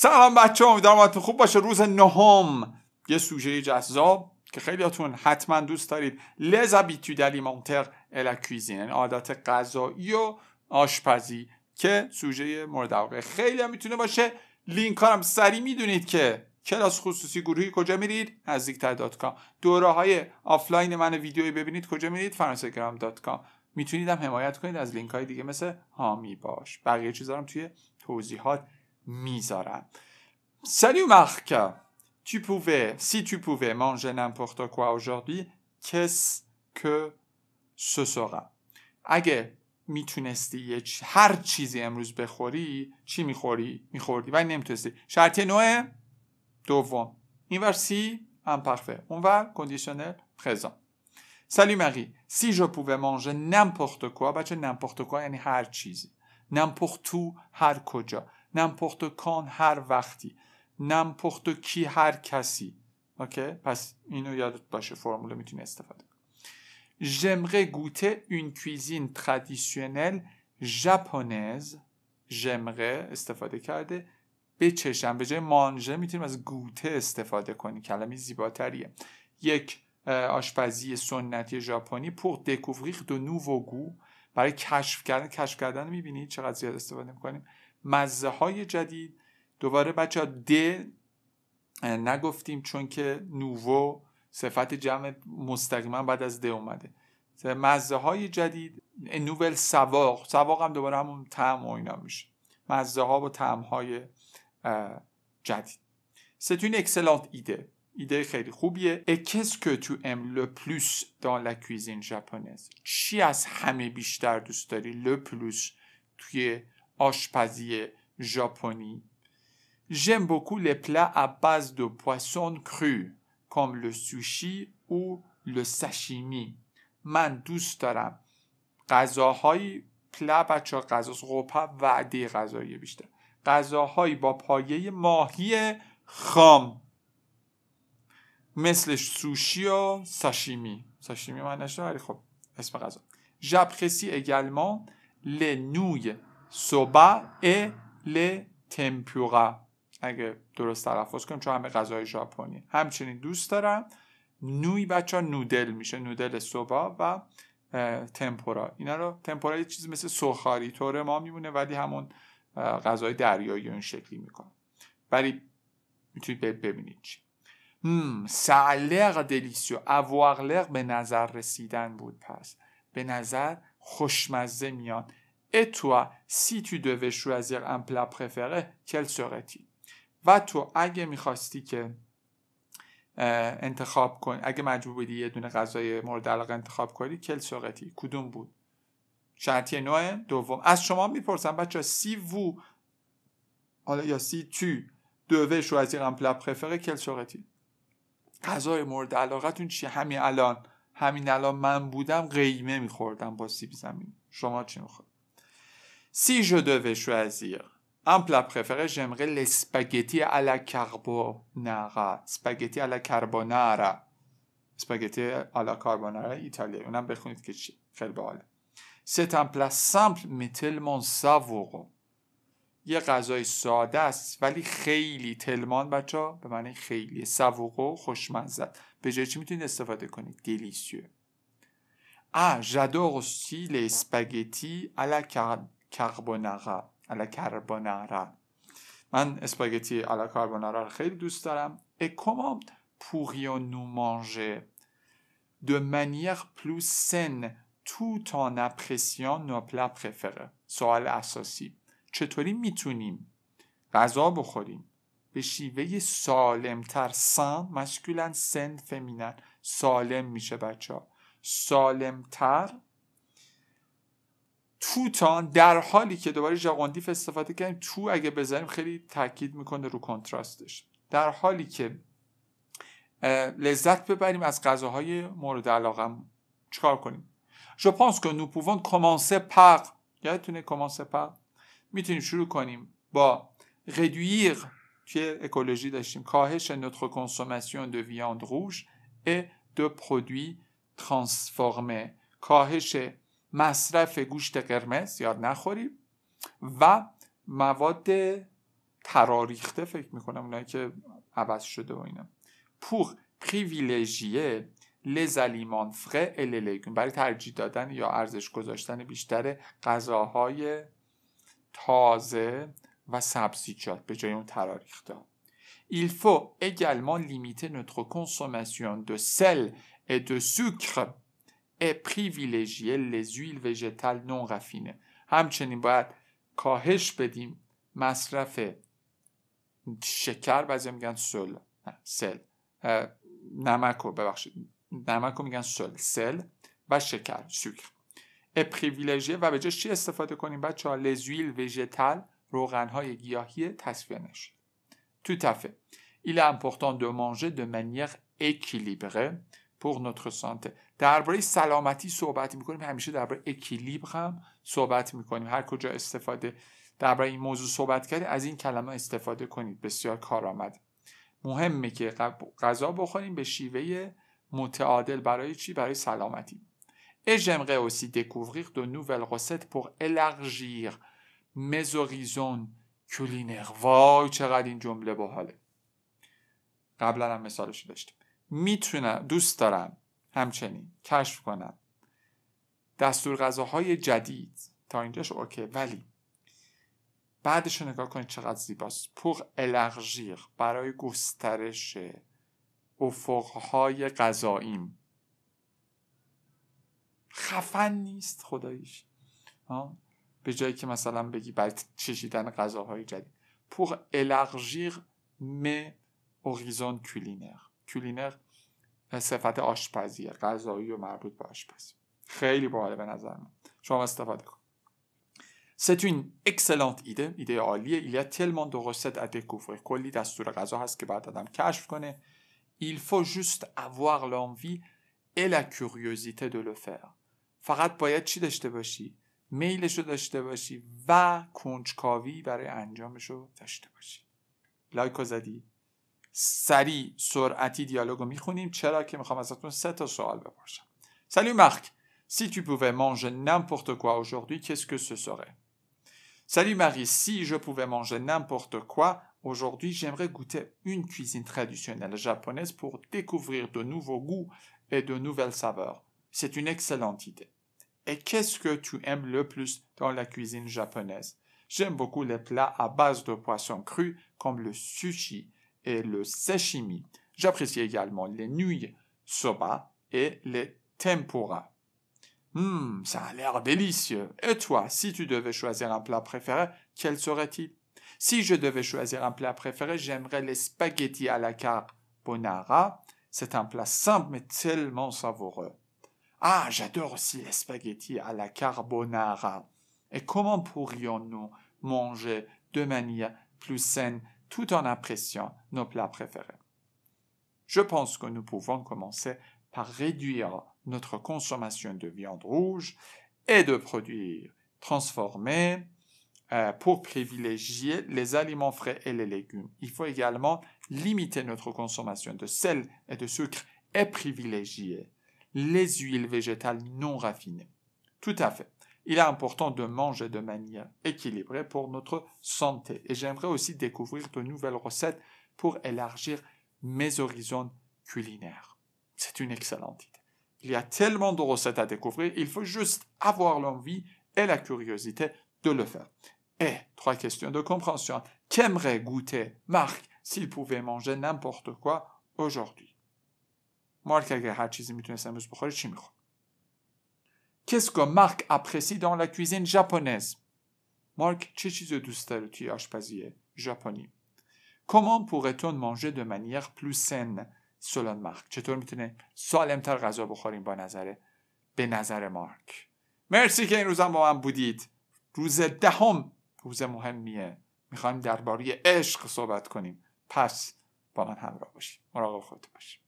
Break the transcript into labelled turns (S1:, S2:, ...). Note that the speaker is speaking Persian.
S1: سلام بچه ها امیدوارم حالتون خوب باشه روز نهم یه سوژه جذاب که خیلیاتون حتما دوست دارید لز ابیتود دلی الا کوزین یعنی عادات غذایی و آشپزی که سوژه مورد علاقه خیلی هم میتونه باشه لینک هم سریع میدونید که کلاس خصوصی گروهی کجا میرید نزدیکتر دات کام دوره های آفلاین من ویدیویی ببینید کجا میرید فرانسگرام دات کام حمایت کنید از لینک های دیگه مثل هامی باش بقیه چیزا هم توی توضیحات میذارم سلیو مارک Tu pouvais, si tu pouvais manger n'importe quoi aujourd'hui, qu'est-ce que ce sera اگه میتونستی چ... هر چیزی امروز بخوری چی میخوری؟ میخوردی ولی نمیتونستی شرط نوع دوم اینور سی اون اونور کندیشنل présent سلی Marie, سی je pouvais منجه n'importe quoi, بچه نمپورت کوا یعنی هر چیزی نمپورتو هر کجا و کان هر وقتی پختو کی هر کسی اوکی پس اینو یادت باشه فرمولو میتونی استفاده کنی J'aimerais گوته une cuisine تردیسیونل ژاپنیز جمغه استفاده کرده بچشم به جای مانژه میتونیم از گوته استفاده کنیم کلمه زیباتریه یک آشپزی سنتی ژاپنی پور découvrir دو نوو گو برای کشف کردن کشف کردن میبینید چقدر زیاد استفاده میکنیم مزه های جدید دوباره بچه ها د نگفتیم چون که نوو صفت جمع مستقیما بعد از د اومده مزه های جدید نوول سواق سواق هم دوباره همون تعم و اینا میشه مزه ها و تعم های جدید ستون اکسلانت ایده ایده خیلی خوبیه اکس که تو ام لو پلوس دان لا چی از همه بیشتر دوست داری لو پلوس توی آشپزی ژاپنی. J'aime beaucoup les plats à base de poissons crus, comme le sushi ou le من دوست دارم غذاهای پلا بچه ها غذا وعده غذایی بیشتر غذاهایی با پایه ماهی خام مثل سوشی و ساشیمی ساشیمی من نشده ولی خب اسم غذا ژپخسی également les nouilles سوبا ل تمپورا اگه درست تلفظ کنم چون همه غذای ژاپنی همچنین دوست دارم نوی بچه نودل میشه نودل سوبا و تمپورا اینا رو تمپورا یه چیز مثل سوخاری طور ما میمونه ولی همون غذای دریایی اون شکلی میکنه ولی میتونید ببینید چی سعلق دلیسیو اواغلق به نظر رسیدن بود پس به نظر خوشمزه میان Et toi, si tu devais choisir un و تو اگه میخواستی که انتخاب کن اگه مجبور بودی یه دونه غذای مورد علاقه انتخاب کنی کل ساقتی کدوم بود شرطی نوع دوم از شما میپرسم بچه سی وو حالا یا سی تو دوه شوازی پرفره کل ساقتی غذای مورد علاقتون چیه همین الان همین الان من بودم قیمه میخوردم با سیب زمین شما چی میخواد Si je devais choisir un plat préféré, j'aimerais les spaghettis à la carbonara. Spaghetti alla carbonara. Spaghetti alla carbonara ایتالیا اونم بخونید که چی خیلی C'est un plat simple mais tellement savoureux. یه غذای ساده است ولی خیلی تلمان بچه ها به معنی خیلی سوقو خوشمزه به جای چی میتونید استفاده کنید دلیسیو آ j'adore aussi les spaghettis à la کربونارا الا کربونارا من اسپاگتی الا کاربونارا رو خیلی دوست دارم ای comment pourrions-nous manger دو سن plus سن تو تا appréciant سوال اساسی چطوری میتونیم غذا بخوریم به شیوه سالمتر سن مسکولن سن فمینن سالم میشه بچه ها سالمتر توتان در حالی که دوباره ژاگوندیف استفاده کردیم تو اگه بزنیم خیلی تاکید میکنه رو کنتراستش در حالی که لذت ببریم از غذاهای مورد علاقه چکار کنیم Je pense که nous کمانسه پق یادتونه کمانسه پق؟ میتونیم شروع کنیم با ردویر که اکولوژی داشتیم کاهش notre consommation دو ویاند روش et de produits transformés کاهش مصرف گوشت قرمز یاد نخوریم و مواد تراریخته فکر میکنم اونایی که عوض شده و اینا پوخ پریویلژیه لزالیمان فره برای ترجیح دادن یا ارزش گذاشتن بیشتر غذاهای تازه و سبزیجات به جای اون تراریخته Il faut également limiter notre consommation de sel et de sucre پریویلژیه لزویل وژتال نون رفینه همچنین باید کاهش بدیم مصرف شکر بعضی میگن سل سل نمک رو ببخشید نمک رو میگن سل سل و شکر سوکر پریویلژیه و به چی استفاده کنیم بچه ها لزویل وژتال روغنهای گیاهی تصفیه نشد تو تفه Il est دو de manger اکیلیبره manière équilibrée pour درباره سلامتی صحبت میکنیم همیشه درباره اکیلیبر هم صحبت میکنیم هر کجا استفاده درباره این موضوع صحبت کرد، از این کلمه استفاده کنید بسیار کارآمد مهمه که غذا بخوریم به شیوه متعادل برای چی برای سلامتی Et وسی aussi دو نوول nouvelles پور الارژیر مزوریزون کلینر وای چقدر این جمله باحاله. قبلا هم مثالش داشتیم. میتونم دوست دارم همچنین کشف کنم دستور غذاهای جدید تا اینجاش اوکی ولی بعدش نگاه کنید چقدر زیباست پوغ الرژیق برای گسترش افقهای غذاییم خفن نیست خدایش به جایی که مثلا بگی برای چشیدن غذاهای جدید پوغ الرژیق م اوریزون کولینر کولینر صفت آشپزیه غذایی و مربوط به آشپزی خیلی باحال به نظر من شما استفاده کن C'est une excellente ایده عالیه ایلیا y a tellement de recettes کلی دستور غذا هست که بعد آدم کشف کنه il faut juste avoir l'envie et la curiosité le faire فقط باید چی داشته باشی میلش داشته باشی و کنجکاوی برای انجامش داشته باشی لایک زدی Salut Marc, si tu pouvais manger n'importe quoi aujourd'hui, qu'est-ce que ce serait Salut Marie, si je pouvais manger n'importe quoi aujourd'hui, j'aimerais goûter une cuisine traditionnelle japonaise pour découvrir de nouveaux goûts et de nouvelles saveurs. C'est une excellente idée. Et qu'est-ce que tu aimes le plus dans la cuisine japonaise J'aime beaucoup les plats à base de poissons crus comme le sushi, et le sashimi. J'apprécie également les nouilles soba et les tempura. Hum, ça a l'air délicieux. Et toi, si tu devais choisir un plat préféré, quel serait-il Si je devais choisir un plat préféré, j'aimerais les spaghettis à la carbonara. C'est un plat simple mais tellement savoureux. Ah, j'adore aussi les spaghettis à la carbonara. Et comment pourrions-nous manger de manière plus saine tout en appréciant nos plats préférés. Je pense que nous pouvons commencer par réduire notre consommation de viande rouge et de produits transformés euh, pour privilégier les aliments frais et les légumes. Il faut également limiter notre consommation de sel et de sucre et privilégier les huiles végétales non raffinées. Tout à fait il est important de manger de manière équilibrée pour notre santé. Et j'aimerais aussi découvrir de nouvelles recettes pour élargir mes horizons culinaires. C'est une excellente idée. Il y a tellement de recettes à découvrir, il faut juste avoir l'envie et la curiosité de le faire. Et trois questions de compréhension. Qu'aimerait goûter Marc s'il pouvait manger n'importe quoi aujourd'hui? Qu'est-ce que Marc apprécie dans la cuisine japonaise Marc, چه چیز دوست داره توی آشپزی ژاپنی؟ Comment pourrait-on manger de manière plus saine selon Marc? چطور میتونه سالمتر غذا بخوریم با نظر به نظر مارک مرسی که این روزم با من بودید روز دهم ده روز مهمیه میخوایم درباره عشق صحبت کنیم پس با من همراه باشید مراقب خودتون باشید